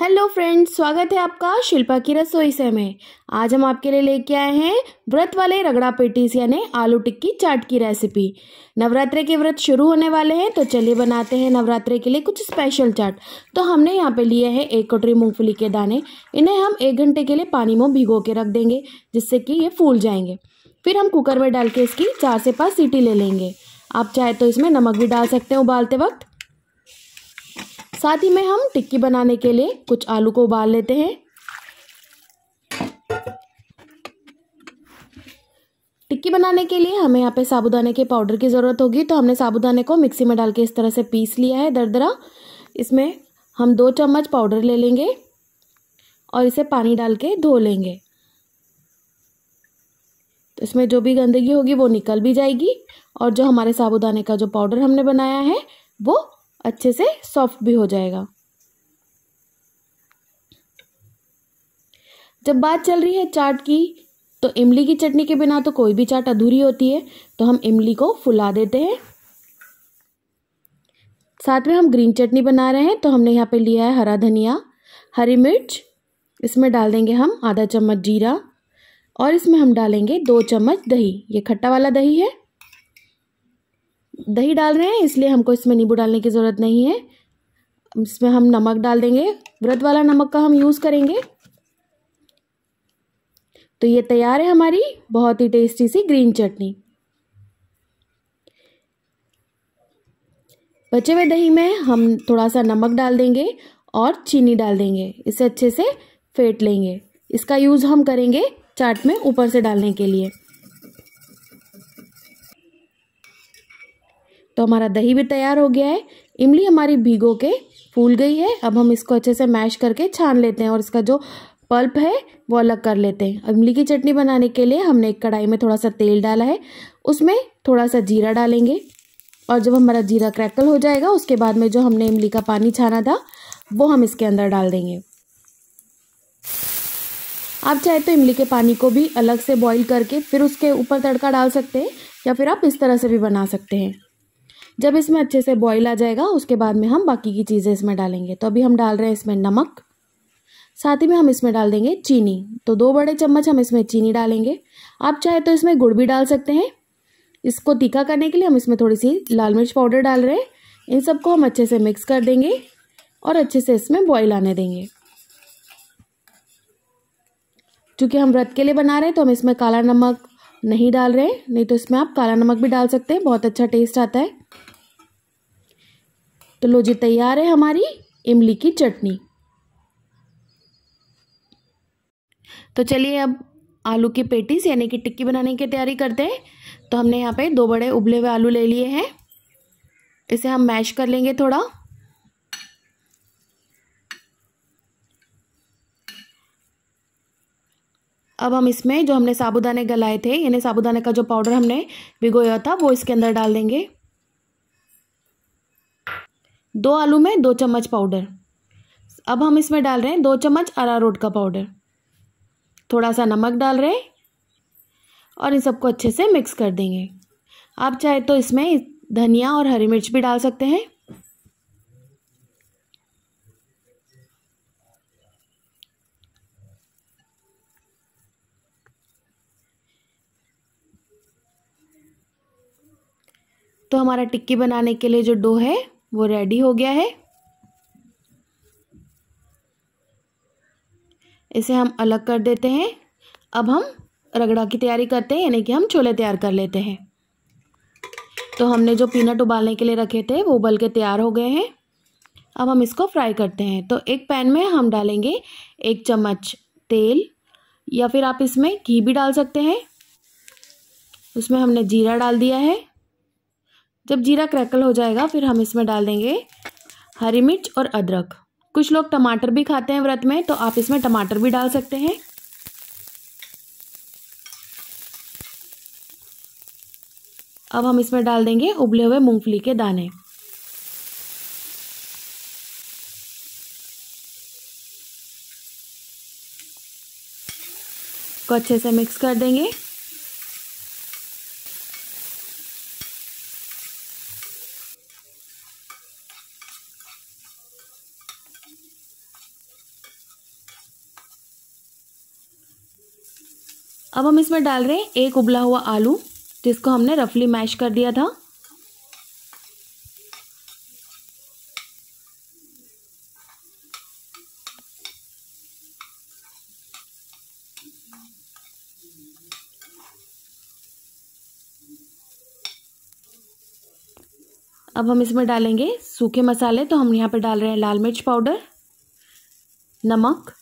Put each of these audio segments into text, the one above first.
hello friends स्वागत है आपका शिल्पा की रसोई से में आज हम आपके लिए लेके आए हैं व्रत वाले रगड़ा पेटीस यानी आलू टिक्की चाट की रेसिपी नवरात्रे के व्रत शुरू होने वाले हैं तो चलिए बनाते हैं नवरात्रे के लिए कुछ स्पेशल चाट तो हमने यहाँ पे लिए हैं एक कटोरी मूंगफली के दाने इन्हें हम एक घंटे के लिए पानी में भिगो के रख देंगे जिससे कि ये फूल जाएंगे फिर हम कुकर में डाल के इसकी चार से पाँच सीटी ले लेंगे आप चाहे तो इसमें नमक भी डाल सकते हैं उबालते वक्त साथ ही में हम टिक्की बनाने के लिए कुछ आलू को उबाल लेते हैं टिक्की बनाने के लिए हमें यहाँ पे साबुदाने के पाउडर की ज़रूरत होगी तो हमने साबुदाने को मिक्सी में डाल के इस तरह से पीस लिया है दरदरा इसमें हम दो चम्मच पाउडर ले लेंगे और इसे पानी डाल के धो लेंगे तो इसमें जो भी गंदगी होगी वो निकल भी जाएगी और जो हमारे साबुदाने का जो पाउडर हमने बनाया है वो अच्छे से सॉफ्ट भी हो जाएगा जब बात चल रही है चाट की तो इमली की चटनी के बिना तो कोई भी चाट अधूरी होती है तो हम इमली को फुला देते हैं साथ में हम ग्रीन चटनी बना रहे हैं तो हमने यहाँ पे लिया है हरा धनिया हरी मिर्च इसमें डाल देंगे हम आधा चम्मच जीरा और इसमें हम डालेंगे दो चम्मच दही ये खट्टा वाला दही है दही डाल रहे हैं इसलिए हमको इसमें नींबू डालने की ज़रूरत नहीं है इसमें हम नमक डाल देंगे व्रत वाला नमक का हम यूज़ करेंगे तो ये तैयार है हमारी बहुत ही टेस्टी सी ग्रीन चटनी बचे हुए दही में हम थोड़ा सा नमक डाल देंगे और चीनी डाल देंगे इसे अच्छे से फेंट लेंगे इसका यूज़ हम करेंगे चाट में ऊपर से डालने के लिए तो हमारा दही भी तैयार हो गया है इमली हमारी भिगो के फूल गई है अब हम इसको अच्छे से मैश करके छान लेते हैं और इसका जो पल्प है वो अलग कर लेते हैं इमली की चटनी बनाने के लिए हमने एक कढ़ाई में थोड़ा सा तेल डाला है उसमें थोड़ा सा जीरा डालेंगे और जब हमारा जीरा क्रैकल हो जाएगा उसके बाद में जो हमने इमली का पानी छाना था वो हम इसके अंदर डाल देंगे आप चाहे तो इमली के पानी को भी अलग से बॉईल करके फिर उसके ऊपर तड़का डाल सकते हैं या फिर आप इस तरह से भी बना सकते हैं जब इसमें अच्छे से बॉईल आ जाएगा उसके बाद में हम बाकी की चीज़ें इसमें डालेंगे तो अभी हम डाल रहे हैं इसमें नमक साथ ही में हम इसमें डाल देंगे चीनी तो दो बड़े चम्मच हम इसमें चीनी डालेंगे आप चाहे तो इसमें गुड़ भी डाल सकते हैं इसको तीखा करने के लिए हम इसमें थोड़ी सी लाल मिर्च पाउडर डाल रहे हैं इन सबको हम अच्छे से मिक्स कर देंगे और अच्छे से इसमें बॉईल आने देंगे चूँकि हम व्रत के लिए बना रहे हैं तो हम इसमें काला नमक नहीं डाल रहे हैं नहीं तो इसमें आप काला नमक भी डाल सकते हैं बहुत अच्छा टेस्ट आता है तो लो जी तैयार है हमारी इमली की चटनी तो चलिए अब आलू की पेटीस यानी कि टिक्की बनाने की तैयारी करते हैं तो हमने यहाँ पे दो बड़े उबले हुए आलू ले लिए हैं इसे हम मैश कर लेंगे थोड़ा अब हम इसमें जो हमने साबुदाने गलाए थे यानी साबुदाने का जो पाउडर हमने भिगोया था वो इसके अंदर डाल देंगे दो आलू में दो चम्मच पाउडर अब हम इसमें डाल रहे हैं दो चम्मच अरारोट का पाउडर थोड़ा सा नमक डाल रहे हैं और इन सबको अच्छे से मिक्स कर देंगे आप चाहे तो इसमें धनिया और हरी मिर्च भी डाल सकते हैं तो हमारा टिक्की बनाने के लिए जो डो है वो रेडी हो गया है इसे हम अलग कर देते हैं अब हम रगड़ा की तैयारी करते हैं यानी कि हम छोले तैयार कर लेते हैं तो हमने जो पीनट उबालने के लिए रखे थे वो उबल के तैयार हो गए हैं अब हम इसको फ्राई करते हैं तो एक पैन में हम डालेंगे एक चम्मच तेल या फिर आप इसमें घी भी डाल सकते हैं उसमें हमने जीरा डाल दिया है जब जीरा क्रैकल हो जाएगा फिर हम इसमें डाल देंगे हरी मिर्च और अदरक कुछ लोग टमाटर भी खाते हैं व्रत में तो आप इसमें टमाटर भी डाल सकते हैं अब हम इसमें डाल देंगे उबले हुए मूंगफली के दाने को अच्छे से मिक्स कर देंगे अब हम इसमें डाल रहे हैं एक उबला हुआ आलू जिसको हमने रफली मैश कर दिया था अब हम इसमें डालेंगे सूखे मसाले तो हम यहाँ पर डाल रहे हैं लाल मिर्च पाउडर नमक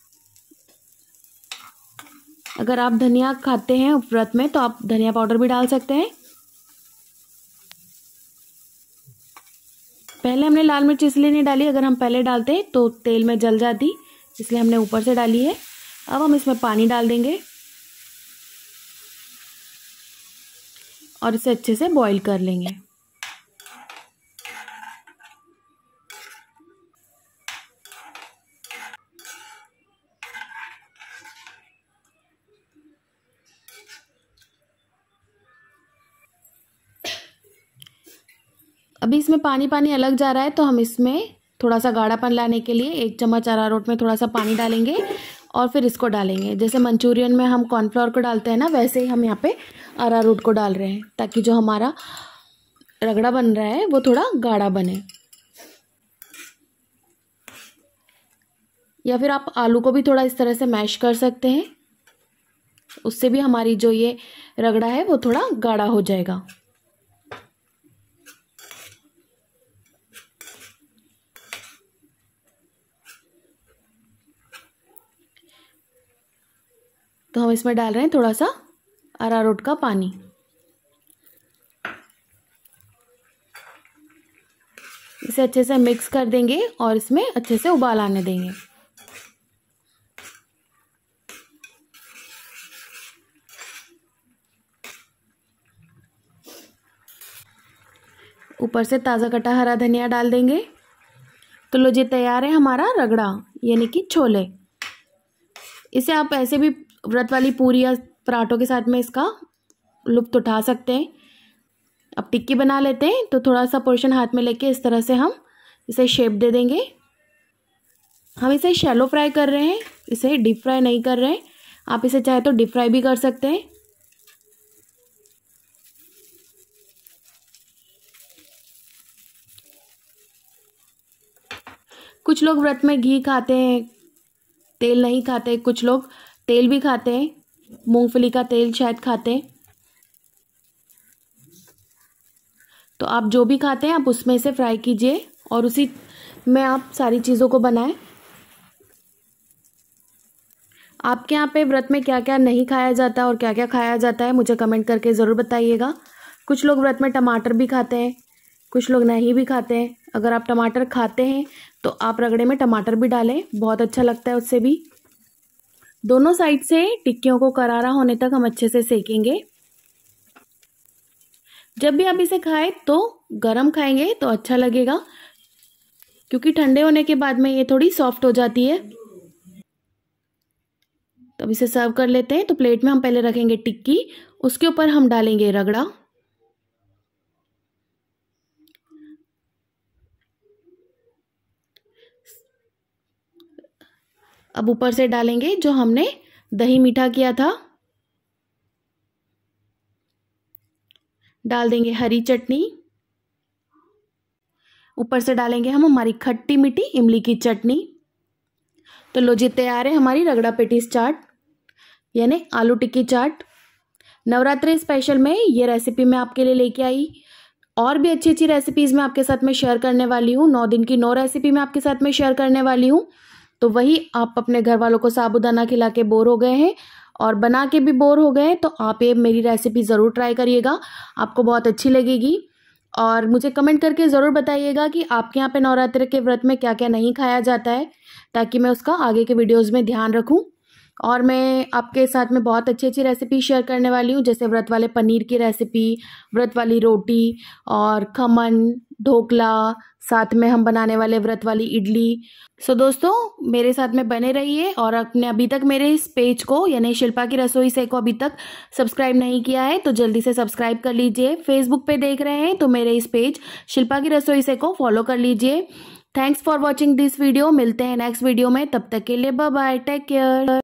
अगर आप धनिया खाते हैं व्रत में तो आप धनिया पाउडर भी डाल सकते हैं पहले हमने लाल मिर्च इसलिए नहीं डाली अगर हम पहले डालते तो तेल में जल जाती इसलिए हमने ऊपर से डाली है अब हम इसमें पानी डाल देंगे और इसे अच्छे से बॉईल कर लेंगे अभी इसमें पानी पानी अलग जा रहा है तो हम इसमें थोड़ा सा गाढ़ापन लाने के लिए एक चम्मच अरारोट में थोड़ा सा पानी डालेंगे और फिर इसको डालेंगे जैसे मंचूरियन में हम कॉर्नफ्लोर को डालते हैं ना वैसे ही हम यहाँ पे अरारोट को डाल रहे हैं ताकि जो हमारा रगड़ा बन रहा है वो थोड़ा गाढ़ा बने या फिर आप आलू को भी थोड़ा इस तरह से मैश कर सकते हैं उससे भी हमारी जो ये रगड़ा है वो थोड़ा गाढ़ा हो जाएगा तो हम इसमें डाल रहे हैं थोड़ा सा अरारोट का पानी इसे अच्छे से मिक्स कर देंगे और इसमें अच्छे से उबाल आने देंगे ऊपर से ताज़ा कटा हरा धनिया डाल देंगे तो लो जी तैयार है हमारा रगड़ा यानी कि छोले इसे आप ऐसे भी व्रत वाली पूरी या पराठों के साथ में इसका लुप्त उठा सकते हैं अब टिक्की बना लेते हैं तो थोड़ा सा पोर्शन हाथ में लेके इस तरह से हम इसे शेप दे देंगे हम इसे शैलो फ्राई कर रहे हैं इसे डीप फ्राई नहीं कर रहे हैं आप इसे चाहे तो डीप फ्राई भी कर सकते हैं कुछ लोग व्रत में घी खाते हैं तेल नहीं खाते कुछ लोग तेल भी खाते हैं मूंगफली का तेल शायद खाते हैं तो आप जो भी खाते हैं आप उसमें से फ्राई कीजिए और उसी में आप सारी चीज़ों को बनाएं आपके यहाँ पे व्रत में क्या क्या नहीं खाया जाता और क्या क्या खाया जाता है मुझे कमेंट करके ज़रूर बताइएगा कुछ लोग व्रत में टमाटर भी खाते हैं कुछ लोग नहीं भी खाते हैं अगर आप टमाटर खाते हैं तो आप रगड़े में टमाटर भी डालें बहुत अच्छा लगता है उससे भी दोनों साइड से टिक्कियों को करारा होने तक हम अच्छे से सेकेंगे जब भी आप इसे खाएं तो गरम खाएंगे तो अच्छा लगेगा क्योंकि ठंडे होने के बाद में ये थोड़ी सॉफ्ट हो जाती है तब इसे सर्व कर लेते हैं तो प्लेट में हम पहले रखेंगे टिक्की उसके ऊपर हम डालेंगे रगड़ा अब ऊपर से डालेंगे जो हमने दही मीठा किया था डाल देंगे हरी चटनी ऊपर से डालेंगे हम हमारी खट्टी मीठी इमली की चटनी तो लो जी तैयार है हमारी रगड़ा पेटीज चाट यानी आलू टिक्की चाट नवरात्रि स्पेशल में ये रेसिपी मैं आपके लिए लेके आई और भी अच्छी अच्छी रेसिपीज़ मैं आपके साथ में शेयर करने वाली हूँ नौ दिन की नौ रेसिपी मैं आपके साथ में शेयर करने वाली हूँ तो वही आप अपने घर वालों को साबुदाना खिला के बोर हो गए हैं और बना के भी बोर हो गए हैं तो आप ये मेरी रेसिपी ज़रूर ट्राई करिएगा आपको बहुत अच्छी लगेगी और मुझे कमेंट करके ज़रूर बताइएगा कि आपके यहाँ पे नवरात्र के व्रत में क्या क्या नहीं खाया जाता है ताकि मैं उसका आगे के वीडियोस में ध्यान रखूँ और मैं आपके साथ में बहुत अच्छी अच्छी रेसिपी शेयर करने वाली हूँ जैसे व्रत वाले पनीर की रेसिपी व्रत वाली रोटी और खमन ढोकला साथ में हम बनाने वाले व्रत वाली इडली सो so, दोस्तों मेरे साथ में बने रहिए और अपने अभी तक मेरे इस पेज को यानी शिल्पा की रसोई से को अभी तक सब्सक्राइब नहीं किया है तो जल्दी से सब्सक्राइब कर लीजिए फेसबुक पे देख रहे हैं तो मेरे इस पेज शिल्पा की रसोई से को फॉलो कर लीजिए thanks for watching this video मिलते हैं नेक्स्ट वीडियो में तब तक के लिए बाय टेक केयर